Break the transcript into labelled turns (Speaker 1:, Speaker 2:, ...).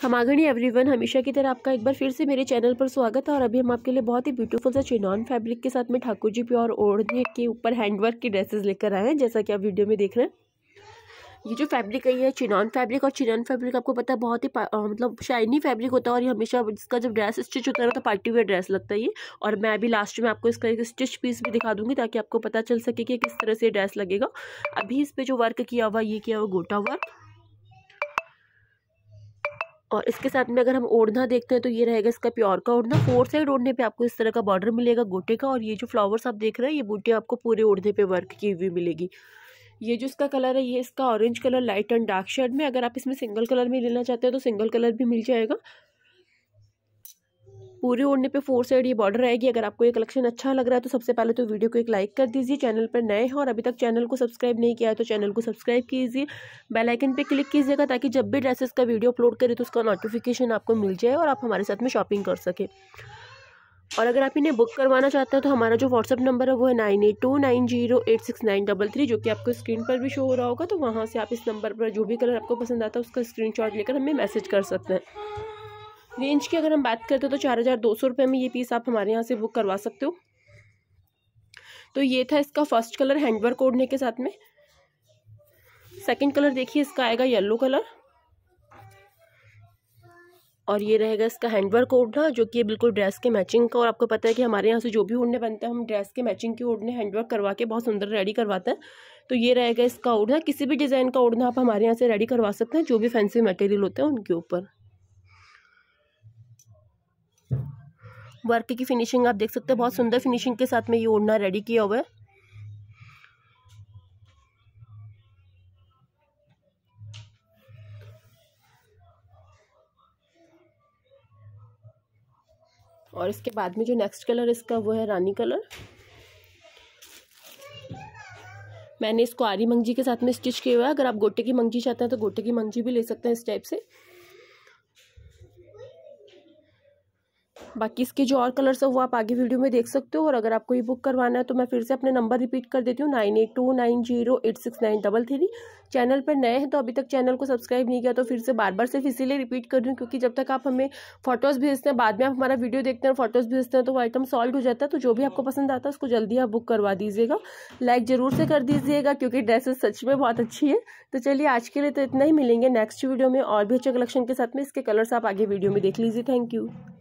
Speaker 1: खमागणी everyone हमेशा की तरह आपका एक बार फिर से मेरे चैनल पर स्वागत है और अभी हम आपके लिए बहुत ही ब्यूटीफुल सा चिनॉन फैब्रिक के साथ में ठाकुर जी प्योर ओढ़ने के ऊपर हैंडवर्क की ड्रेसेस लेकर आए हैं जैसा कि आप वीडियो में देख रहे हैं ये जो फैब्रिक है ये चिनॉन फैब्रिक और चिनॉन फैब्रिक आपको पता है बहुत ही मतलब शाइनी फैब्रिक होता है और ये हमेशा इसका जब ड्रेस स्टिच होता है ना तो पार्टी वेयर ड्रेस लगता है ये और मैं अभी लास्ट में आपको इसका एक स्टिच पीस भी दिखा दूंगी ताकि आपको पता चल सके कि किस तरह से ड्रेस लगेगा अभी इस पर जो वर्क किया हुआ ये किया हुआ गोटा वर्क और इसके साथ में अगर हम ओढ़ना देखते हैं तो ये रहेगा इसका प्योर का ओढ़ना फोर साइड ओढ़ने पे आपको इस तरह का बॉर्डर मिलेगा गोटे का और ये जो फ्लावर्स आप देख रहे हैं ये बूटे आपको पूरे ओढ़ने पे वर्क की हुई मिलेगी ये जो इसका कलर है ये इसका orange colour light and dark shade में अगर आप इसमें सिंगल कलर में लेना चाहते हैं तो सिंगल कलर भी मिल जाएगा पूरे ओढ़ने पे फोर साइड ये बॉर्डर आएगी अगर आपको ये कलेक्शन अच्छा लग रहा है तो सबसे पहले तो वीडियो को एक लाइक कर दीजिए चैनल पर नए हैं और अभी तक चैनल को सब्सक्राइब नहीं किया है तो चैनल को सब्सक्राइब कीजिए बेलाइकन पर क्लिक कीजिएगा ताकि जब भी ड्रेसेस का वीडियो अपलोड करें तो उसका नोटिफिकेशन आपको मिल जाए और आप हमारे साथ में शॉपिंग कर सकें और अगर आप इन्हें बुक करवाना चाहते हैं तो हमारा जो व्हाट्सअप नंबर है वो है nine eight two nine zero eight six nine double three जो कि आपको स्क्रीन पर भी शो हो रहा होगा तो वहाँ से आप इस नंबर पर जो भी कलर आपको पसंद आता है उसका स्क्रीनशॉट लेकर हमें मैसेज कर सकते हैं रेंज की अगर हम बात करते हैं तो चार हज़ार दो सौ रुपये में ये पीस आप हमारे यहाँ से बुक करवा सकते हो तो ये था इसका फर्स्ट कलर हैंडवर्क ओढ़ने के साथ में सेकंड कलर देखिए इसका आएगा येलो कलर और ये रहेगा इसका हैंडवर्क ओढ़ना जो कि बिल्कुल ड्रेस के मैचिंग का और आपको पता है कि हमारे यहाँ से जो भी ओढ़ने बनते हैं हम ड्रेस के मैचिंग के ओढ़ने हैंडवर्क करवा के बहुत सुंदर रेडी करवाते हैं तो ये रहेगा इसका ओढ़ना किसी भी डिज़ाइन का ओढ़ना आप हमारे यहाँ से रेडी करवा सकते हैं जो भी फैंसी मटेरियल होते हैं उनके ऊपर वर्क की फिनिशिंग आप देख सकते हैं बहुत सुंदर फिनिशिंग के साथ में ये ओढ़ना रेडी किया हुआ है और इसके बाद में जो नेक्स्ट कलर इसका वो है रानी कलर मैंने इसको आरी मंगजी के साथ में स्टिच किया हुआ है अगर आप गोटे की मंगजी चाहते हैं तो गोटे की मंगजी भी ले सकते हैं इस टाइप से बाकी इसके जो और कलर्स है वो आप आगे वीडियो में देख सकते हो और अगर आपको ये बुक करवाना है तो मैं फिर से अपने नंबर रिपीट कर देती हूँ nine eight two nine zero eight six nine double three channel पर नए हैं तो अभी तक चैनल को सब्सक्राइब नहीं किया तो फिर से बार बार सिर्फ इसीलिए रिपीट कर रही हूँ क्योंकि जब तक आप हमें फोटोज़ भेजते हैं बाद में आप हमारा वीडियो देखते हैं फोटोज़ भेजते हैं तो वो आइटम सॉल्व हो जाता है तो जो भी आपको पसंद आता है उसको जल्दी आप बुक करवा दीजिएगा लाइक ज़रूर से कर दीजिएगा क्योंकि ड्रेसेस सच में बहुत अच्छी है तो चलिए आज के लिए तो इतना ही मिलेंगे नेक्स्ट वीडियो में और भी अच्छे कलेक्शन के साथ में इसके कलर्स आप आगे वीडियो में देख लीजिए थैंक यू